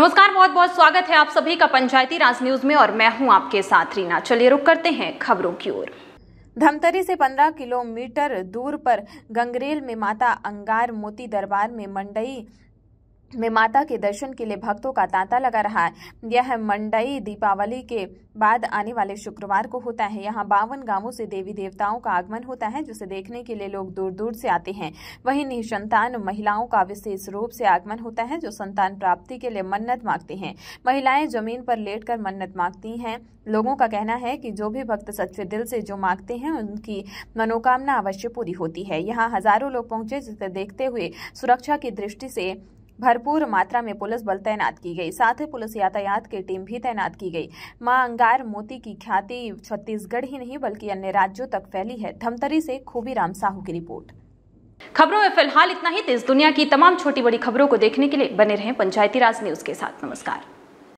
नमस्कार बहुत बहुत स्वागत है आप सभी का पंचायती राज न्यूज में और मैं हूं आपके साथ रीना चलिए रुक करते हैं खबरों की ओर धमतरी से 15 किलोमीटर दूर पर गंगरेल में माता अंगार मोती दरबार में मंडई में माता के दर्शन के लिए भक्तों का तांता लगा रहा है यह मंडई दीपावली के बाद आने वाले शुक्रवार को होता है यहाँ बावन गांवों से देवी देवताओं का आगमन होता है जिसे देखने के लिए लोग दूर दूर से आते हैं वहीं निसंतान महिलाओं का विशेष रूप से आगमन होता है जो संतान प्राप्ति के लिए मन्नत मांगते हैं महिलाएं जमीन पर कर मन्नत मांगती हैं लोगों का कहना है कि जो भी भक्त सच्चे दिल से जो मांगते हैं उनकी मनोकामना अवश्य पूरी होती है यहाँ हजारों लोग पहुंचे जिसे देखते हुए सुरक्षा की दृष्टि से भरपूर मात्रा में पुलिस बल तैनात की गई साथ ही पुलिस यातायात की टीम भी तैनात की गई माँ अंगार मोती की ख्याति छत्तीसगढ़ ही नहीं बल्कि अन्य राज्यों तक फैली है धमतरी से राम साहू की रिपोर्ट खबरों में फिलहाल इतना ही तेज दुनिया की तमाम छोटी बड़ी खबरों को देखने के लिए बने रहे पंचायती राज न्यूज के साथ नमस्कार